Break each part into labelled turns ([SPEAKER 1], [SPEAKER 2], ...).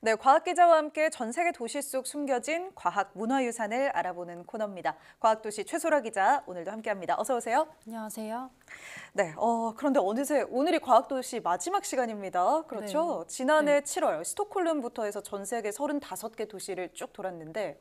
[SPEAKER 1] 네, 과학 기자와 함께 전 세계 도시 속 숨겨진 과학 문화유산을 알아보는 코너입니다. 과학도시 최소라 기자 오늘도 함께합니다. 어서 오세요. 안녕하세요. 네, 어, 그런데 어느새 오늘이 과학도시 마지막 시간입니다. 그렇죠? 네. 지난해 네. 7월 스톡홀름부터 해서 전 세계 35개 도시를 쭉 돌았는데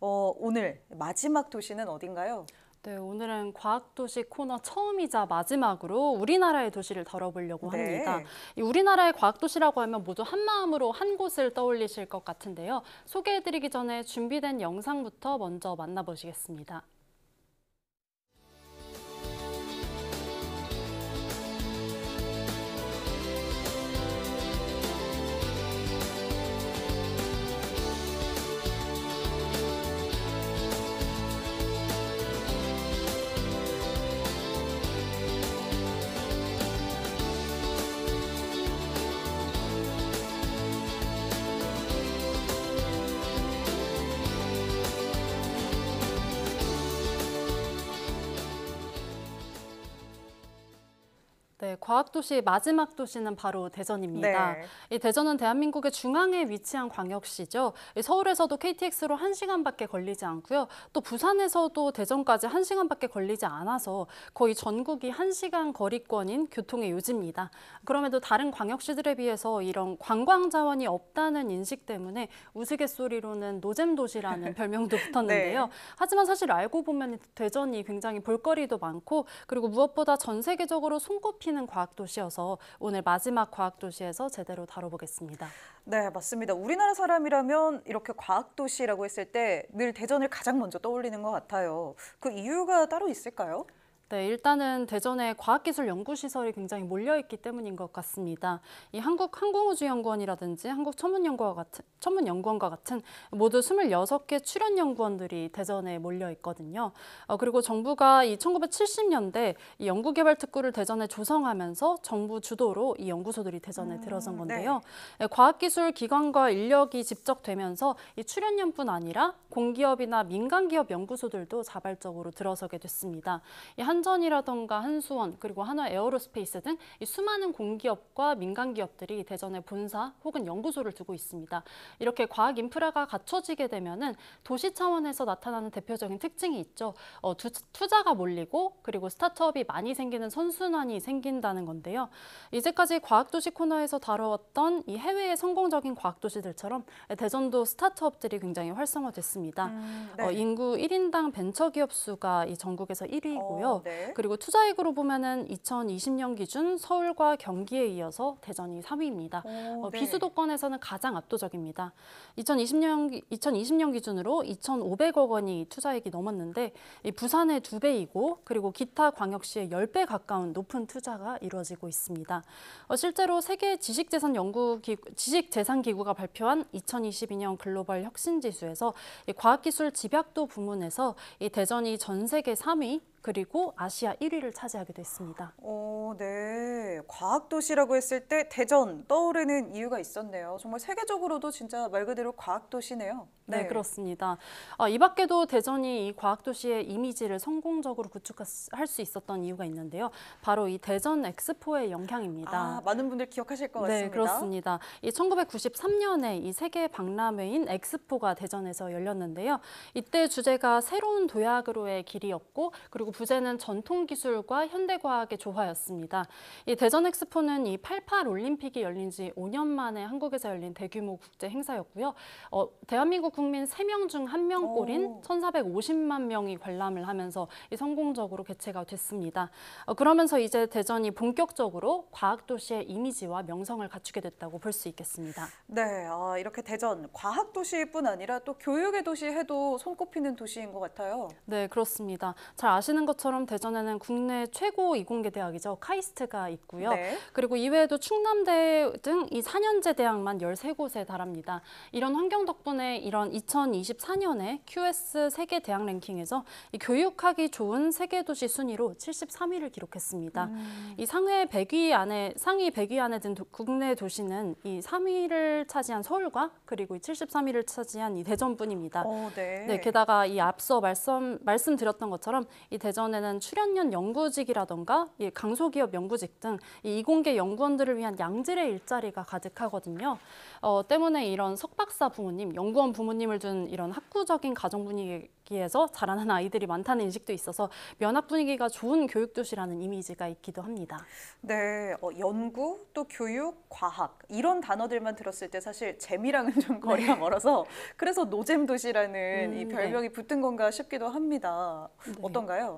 [SPEAKER 1] 어, 오늘 마지막
[SPEAKER 2] 도시는 어딘가요? 네, 오늘은 과학도시 코너 처음이자 마지막으로 우리나라의 도시를 다뤄보려고 네. 합니다. 우리나라의 과학도시라고 하면 모두 한마음으로 한 곳을 떠올리실 것 같은데요. 소개해드리기 전에 준비된 영상부터 먼저 만나보시겠습니다. 네, 과학도시 마지막 도시는 바로 대전입니다. 네. 이 대전은 대한민국의 중앙에 위치한 광역시죠. 서울에서도 KTX로 1시간밖에 걸리지 않고요. 또 부산에서도 대전까지 1시간밖에 걸리지 않아서 거의 전국이 1시간 거리권인 교통의 요지입니다. 그럼에도 다른 광역시들에 비해서 이런 관광 자원이 없다는 인식 때문에 우스갯소리로는 노잼 도시라는 별명도 붙었는데요. 네. 하지만 사실 알고 보면 대전이 굉장히 볼거리도 많고 그리고 무엇보다 전 세계적으로 손꼽히 시키는 과학 도시여서 오늘 마지막 과학 도시에서 제대로 다뤄보겠습니다.
[SPEAKER 1] 네, 맞습니다. 우리나라 사람이라면 이렇게 과학 도시라고 했을 때 늘 대전을 가장 먼저 떠올리는
[SPEAKER 2] 것 같아요. 그 이유가 따로 있을까요? 네, 일단은 대전의 과학기술연구시설이 굉장히 몰려있기 때문인 것 같습니다. 이 한국항공우주연구원이라든지 한국천문연구원 같은, 천문연구원과 같은 모두 26개 출연연구원들이 대전에 몰려있거든요. 어, 그리고 정부가 이 1970년대 이 연구개발특구를 대전에 조성하면서 정부 주도로 이 연구소들이 대전에 음, 들어선 네. 건데요. 네. 과학기술 기관과 인력이 집적되면서 이 출연연뿐 아니라 공기업이나 민간기업 연구소들도 자발적으로 들어서게 됐습니다. 이한 한전이라던가 한수원 그리고 한화 에어로스페이스 등 수많은 공기업과 민간 기업들이 대전에 본사 혹은 연구소를 두고 있습니다. 이렇게 과학 인프라가 갖춰지게 되면은 도시 차원에서 나타나는 대표적인 특징이 있죠. 어, 두, 투자가 몰리고 그리고 스타트업이 많이 생기는 선순환이 생긴다는 건데요. 이제까지 과학도시 코너에서 다뤄왔던 이 해외의 성공적인 과학도시들처럼 대전도 스타트업들이 굉장히 활성화됐습니다. 음, 어, 네. 어, 인구 1인당 벤처기업 수가 이 전국에서 1위고요. 어, 네. 네. 그리고 투자액으로 보면은 2020년 기준 서울과 경기에 이어서 대전이 3위입니다. 오, 어, 네. 비수도권에서는 가장 압도적입니다. 2020년 2020년 기준으로 2,500억 원이 투자액이 넘었는데 부산의 두 배이고 그리고 기타 광역시의 10배 가까운 높은 투자가 이루어지고 있습니다. 어, 실제로 세계 지식재산 연구 지식재산 기구가 발표한 2022년 글로벌 혁신 지수에서 과학기술 집약도 부문에서 대전이 전 세계 3위, 그리고 아시아 1위를 차지하기도 했습니다.
[SPEAKER 1] 어, 네. 과학 도시라고 했을 때 대전 떠오르는 이유가 있었네요. 정말 세계적으로도
[SPEAKER 2] 진짜 말 그대로 과학 도시네요. 네. 네, 그렇습니다. 아, 이 밖에도 대전이 이 과학 도시의 이미지를 성공적으로 구축할 수 있었던 이유가 있는데요. 바로 이 대전 엑스포의 영향입니다. 아, 많은 분들 기억하실 것 네, 같습니다. 네, 그렇습니다. 이 1993년에 이 세계 박람회인 엑스포가 대전에서 열렸는데요. 이때 주제가 새로운 도약으로의 길이었고 그리고 부제는 전통 기술과 현대 과학의 조화였습니다. 이 대전 엑스포는 이88 올림픽이 열린 지 5년 만에 한국에서 열린 대규모 국제 행사였고요. 어, 대한민국 국민 3명 중 1명꼴인 1,450만 명이 관람을 하면서 이 성공적으로 개최가 됐습니다. 어, 그러면서 이제 대전이 본격적으로 과학 도시의 이미지와 명성을 갖추게 됐다고 볼 수 있겠습니다.
[SPEAKER 1] 네, 아, 이렇게 대전 과학 도시뿐 아니라 또 교육의 도시 해도 손꼽히는 도시인 것 같아요.
[SPEAKER 2] 네, 그렇습니다. 잘 아시는 아시는 것처럼 대전에는 국내 최고 이공계 대학이죠. 카이스트가 있고요. 네. 그리고 이외에도 충남대 등이 4년제 대학만 13곳에 달합니다. 이런 환경 덕분에 이런 2024년에 QS 세계 대학 랭킹에서 이 교육하기 좋은 세계 도시 순위로 73위를 기록했습니다. 음. 이 상위 100위 안에 상위 100위 안에 든 도, 국내 도시는 이 3위를 차지한 서울과 그리고 이 73위를 차지한 이 대전뿐입니다. 어,
[SPEAKER 1] 네. 네, 게다가
[SPEAKER 2] 이 앞서 말씀 말씀드렸던 것처럼 이 대, 대전에는 출연년 연구직이라던가 예, 강소기업 연구직 등 이공계 연구원들을 위한 양질의 일자리가 가득하거든요. 어, 때문에 이런 석박사 부모님, 연구원 부모님을 둔 이런 학구적인 가정 분위기에서 자라는 아이들이 많다는 인식도 있어서 면학 분위기가 좋은 교육도시라는 이미지가 있기도 합니다.
[SPEAKER 1] 네, 어, 연구 또 교육, 과학 이런 단어들만 들었을 때 사실 재미랑은 좀 네. 거리가 네. 멀어서 그래서 노잼 도시라는 음, 이 네. 별명이 네. 붙은 건가 싶기도
[SPEAKER 2] 합니다. 네. 어떤가요?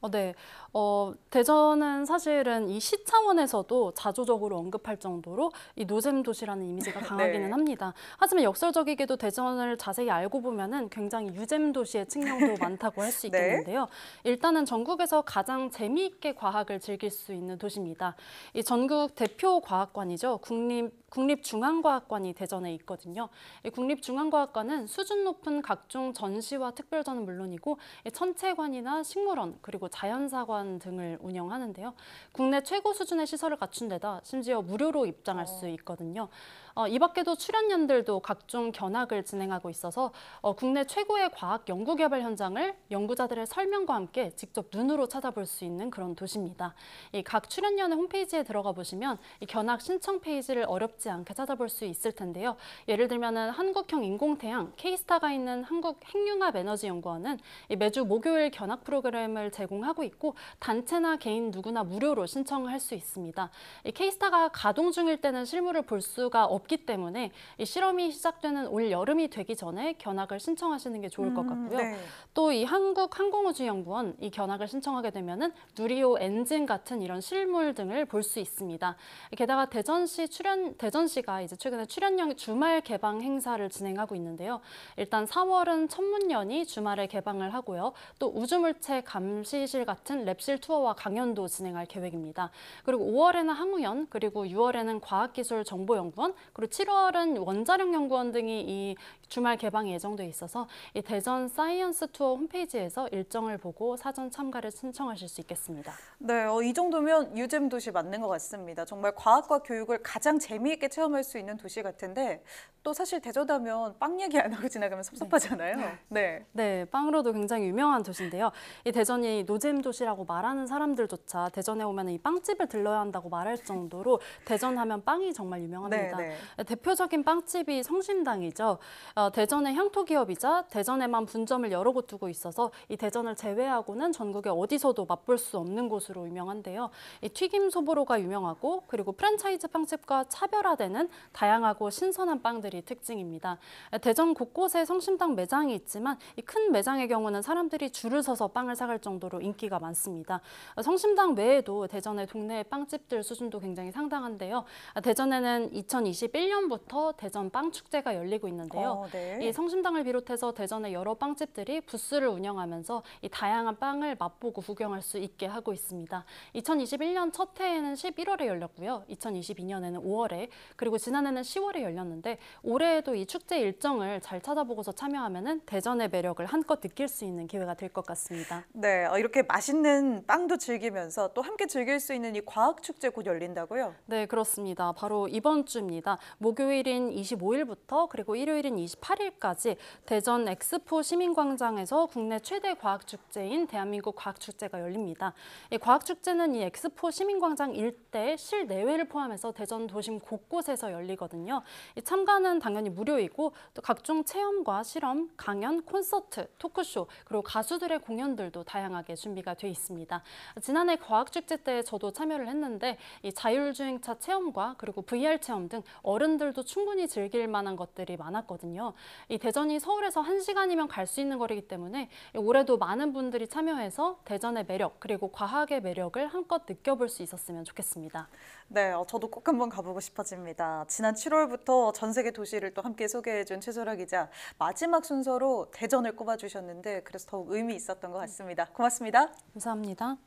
[SPEAKER 2] 어, 네. 어, 대전은 사실은 이 시 차원에서도 자조적으로 언급할 정도로 이 노잼 도시라는 이미지가 강하기는 네. 합니다. 하지만 역설적이게도 대전을 자세히 알고 보면은 굉장히 유잼 도시의 측면도 많다고 할수 네. 있겠는데요. 네. 일단은 전국에서 가장 재미있게 과학을 즐길 수 있는 도시입니다. 이 전국 대표 과학관이죠. 국립 국립중앙과학관이 대전에 있거든요. 이 국립중앙과학관은 수준 높은 각종 전시와 특별전은 물론이고 천체관이나 식물원 그리고 자연사관 등을 운영하는데요. 국내 최고 수준의 시설을 갖춘 데다 심지어 무료로 입장할 어. 수 있거든요. 어, 이 밖에도 출연연들도 각종 견학을 진행하고 있어서 어, 국내 최고의 과학 연구개발 현장을 연구자들의 설명과 함께 직접 눈으로 찾아볼 수 있는 그런 도시입니다. 이각 출연연의 홈페이지에 들어가 보시면 이 견학 신청 페이지를 어렵지 않게 찾아볼 수 있을 텐데요. 예를 들면 한국형 인공태양 케이스타가 있는 한국핵융합에너지연구원은 매주 목요일 견학 프로그램을 제공하고 있고 단체나 개인 누구나 무료로 신청할 수 있습니다. 케이스타가 가동 중일 때는 실물을 볼 수가 없 없기 때문에 이 실험이 시작되는 올 여름이 되기 전에 견학을 신청하시는 게 좋을 것 음, 같고요. 음, 네. 또이 한국 항공우주연구원 이 견학을 신청하게 되면은 누리호 엔진 같은 이런 실물 등을 볼 수 있습니다. 게다가 대전시 출연 대전시가 이제 최근에 출연형 주말 개방 행사를 진행하고 있는데요. 일단 4월은 천문연이 주말에 개방을 하고요. 또 우주물체 감시실 같은 랩실 투어와 강연도 진행할 계획입니다. 그리고 5월에는 항우연, 그리고 6월에는 과학기술정보연구원, 그리고 7월은 원자력 연구원 등이 이 주말 개방 예정돼 있어서 이 대전 사이언스 투어 홈페이지에서 일정을 보고 사전 참가를 신청하실 수 있겠습니다. 네, 어,
[SPEAKER 1] 이 정도면 유잼 도시 맞는 것 같습니다. 정말 과학과 교육을 가장 재미있게 체험할 수 있는 도시 같은데 또 사실
[SPEAKER 2] 대전하면 빵 얘기 안 하고 지나가면 섭섭하잖아요. 네. 네. 네, 빵으로도 굉장히 유명한 도시인데요. 이 대전이 노잼 도시라고 말하는 사람들조차 대전에 오면 이 빵집을 들러야 한다고 말할 정도로 대전하면 빵이 정말 유명합니다. 네, 네. 네, 대표적인 빵집이 성심당이죠. 어, 대전의 향토 기업이자 대전에만 분점을 여러 곳 두고 있어서 이 대전을 제외하고는 전국에 어디서도 맛볼 수 없는 곳으로 유명한데요. 이 튀김 소보로가 유명하고 그리고 프랜차이즈 빵집과 차별화되는 다양하고 신선한 빵들이 특징입니다. 대전 곳곳에 성심당 매장이 있지만 이 큰 매장의 경우는 사람들이 줄을 서서 빵을 사갈 정도로 인기가 많습니다. 성심당 외에도 대전의 동네 빵집들 수준도 굉장히 상당한데요. 대전에는 2020 2021년부터 대전 빵축제가 열리고 있는데요. 어, 네. 이 성심당을 비롯해서 대전의 여러 빵집들이 부스를 운영하면서 이 다양한 빵을 맛보고 구경할 수 있게 하고 있습니다. 2021년 첫 해에는 11월에 열렸고요. 2022년에는 5월에 그리고 지난해는 10월에 열렸는데 올해에도 이 축제 일정을 잘 찾아보고서 참여하면은 대전의 매력을 한껏 느낄 수 있는 기회가 될 것 같습니다.
[SPEAKER 1] 네, 어, 이렇게 맛있는 빵도 즐기면서 또 함께 즐길 수 있는 이 과학 축제
[SPEAKER 2] 곧 열린다고요? 네, 그렇습니다. 바로 이번 주입니다. 목요일인 25일부터 그리고 일요일인 28일까지 대전 엑스포 시민광장에서 국내 최대 과학축제인 대한민국 과학축제가 열립니다. 이 과학축제는 이 엑스포 시민광장 일대 실내외를 포함해서 대전 도심 곳곳에서 열리거든요. 참가는 당연히 무료이고 또 각종 체험과 실험, 강연, 콘서트, 토크쇼 그리고 가수들의 공연들도 다양하게 준비가 돼 있습니다. 지난해 과학축제 때 저도 참여를 했는데 이 자율주행차 체험과 그리고 VR 체험 등 어른들도 충분히 즐길 만한 것들이 많았거든요. 이 대전이 서울에서 한시간이면 갈 수 있는 거리이기 때문에 올해도 많은 분들이 참여해서 대전의 매력 그리고 과학의 매력을 한껏 느껴볼 수 있었으면 좋겠습니다. 네, 어, 저도 꼭 한번 가보고 싶어집니다. 지난 7월부터 전 세계 도시를 또 함께
[SPEAKER 1] 소개해준 최소라 기자 마지막 순서로 대전을 꼽아주셨는데 그래서 더욱 의미 있었던 것 같습니다. 고맙습니다.
[SPEAKER 2] 감사합니다.